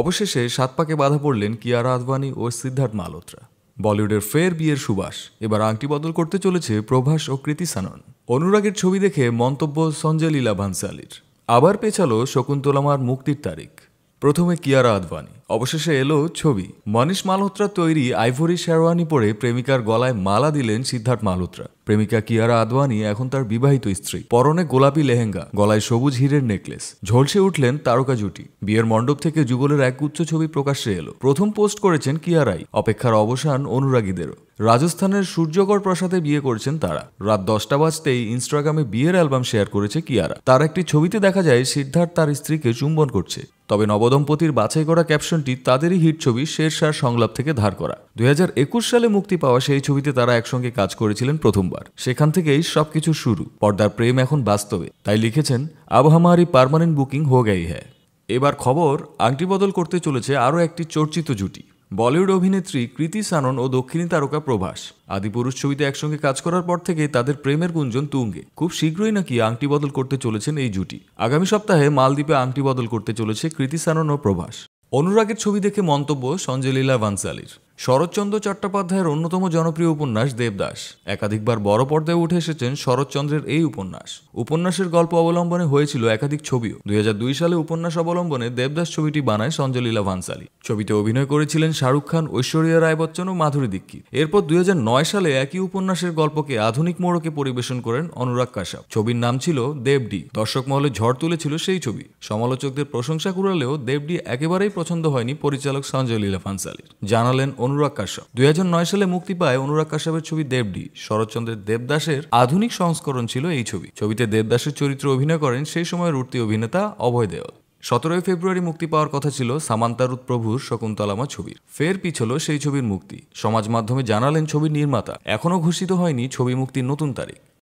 অবশেষে সাত পাকে বাধা পড়লেন কিয়ারা আদবানি ও সিদ্ধার্থ মালহোত্রা বলিউডের ফের বিয়ের সুবাস এবার আংটি বদল করতে চলেছে প্রভাস ও কৃতি সানন অনুরাগের ছবি দেখে মন্তব্য সঞ্জয় লীলা ভানসালির আবার পেছালো শকুন্তলামার মুক্তির তারিখ প্রথমে কিয়ারা আদবানি অবশেষে এলো ছবি মনীষ মালহোত্রা তৈরি আইভরি শেরওয়ানি পরে প্রেমিকার গলায় মালা দিলেন সিদ্ধার্থ মালহোত্রা প্রেমিকা কিয়ারা আদওয়ানি এখন তার বিবাহিত স্ত্রী পরনে গোলাপি লেহেঙ্গা গলায় সবুজ হিরের নেকলেস ঝলসে উঠলেন তারকা জুটি বিয়ের মণ্ডপ থেকে যুগলের উচ্চ ছবি প্রকাশ্যে এলো প্রথম পোস্ট করেছেন কিয়ারাই অপেক্ষার অবসান অনুরাগীদেরও রাজস্থানের সূর্যগড় প্রাসাদে বিয়ে করেছেন তারা রাত দশটা বাজতেই ইনস্টাগ্রামে বিয়ের অ্যালবাম শেয়ার করেছে কিয়ারা তার একটি ছবিতে দেখা যায় সিদ্ধার্থ তার স্ত্রীকে চুম্বন করছে তবে নবদম্পতির বাছাই করা ক্যাপশনটি তাদেরই হিট ছবি শেরশাহ সংলাপ থেকে ধার করা দু সালে মুক্তি পাওয়া সেই ছবিতে তারা একসঙ্গে কাজ করেছিলেন প্রথমবার সেখান থেকেই সবকিছু শুরু পর্দার প্রেম এখন বাস্তবে তাই লিখেছেন আবহামারি পারমানেন্ট বুকিং হো গেই হ্যাঁ এবার খবর আংটি বদল করতে চলেছে আরও একটি চর্চিত জুটি বলিউড অভিনেত্রী কৃতি সানন ও দক্ষিণী তারকা প্রভাস আদিপুরুষ ছবিতে একসঙ্গে কাজ করার পর থেকে তাদের প্রেমের গুঞ্জন তুঙ্গে খুব শীঘ্রই নাকি আংটি বদল করতে চলেছেন এই জুটি আগামী সপ্তাহে মালদ্বীপে আংটি বদল করতে চলেছে কৃতি সানন ও প্রভাস অনুরাগের ছবি দেখে মন্তব্য সঞ্জয় লীলা বানসালির শরৎচন্দ্র চট্টোপাধ্যায়ের অন্যতম জনপ্রিয় উপন্যাস দেবদাস একাধিকবার বড় পর্দায় উঠে এসেছেন শরৎচন্দ্রের এই উপন্যাস উপন্যাসের গল্প অবলম্বনে হয়েছিল একাধিক ছবিও দুই সালে উপন্যাস অবলম্বনে দেবদাস ছবিটি বানায় সঞ্জলীলা ভানসালি ছবিতে অভিনয় করেছিলেন শাহরুখ খান ঐশ্বরিয়া রায় বচ্চন ও মাধুরী দীক্ষিত এরপর দুই সালে একই উপন্যাসের গল্পকে আধুনিক মোড়কে পরিবেশন করেন অনুরাগ কাশ্যপ ছবির নাম ছিল দেবডি দর্শক মহলে ঝড় তুলেছিল সেই ছবি সমালোচকদের প্রশংসা কুড়ালেও দেবডি একেবারেই পছন্দ হয়নি পরিচালক সঞ্জয় লীলা ভানসালির জানালেন অনুরাগ কাশ্যপ দুই সালে মুক্তি পায় অনুরাগ কাশ্যপের ছবি দেবডি শরৎচন্দ্রের দেবদাসের আধুনিক সংস্করণ ছিল এই ছবি ছবিতে দেবদাসের চরিত্রে অভিনয় করেন সেই সময়ের উঠতি অভিনেতা অভয় দেওয়াল সতেরোই ফেব্রুয়ারি মুক্তি পাওয়ার কথা ছিল সামান্তারুত প্রভুর শকুন্তলামা ছবির ফের পিছল সেই ছবির মুক্তি সমাজ মাধ্যমে জানালেন ছবির নির্মাতা এখনও ঘোষিত হয়নি ছবি মুক্তির নতুন তারিখ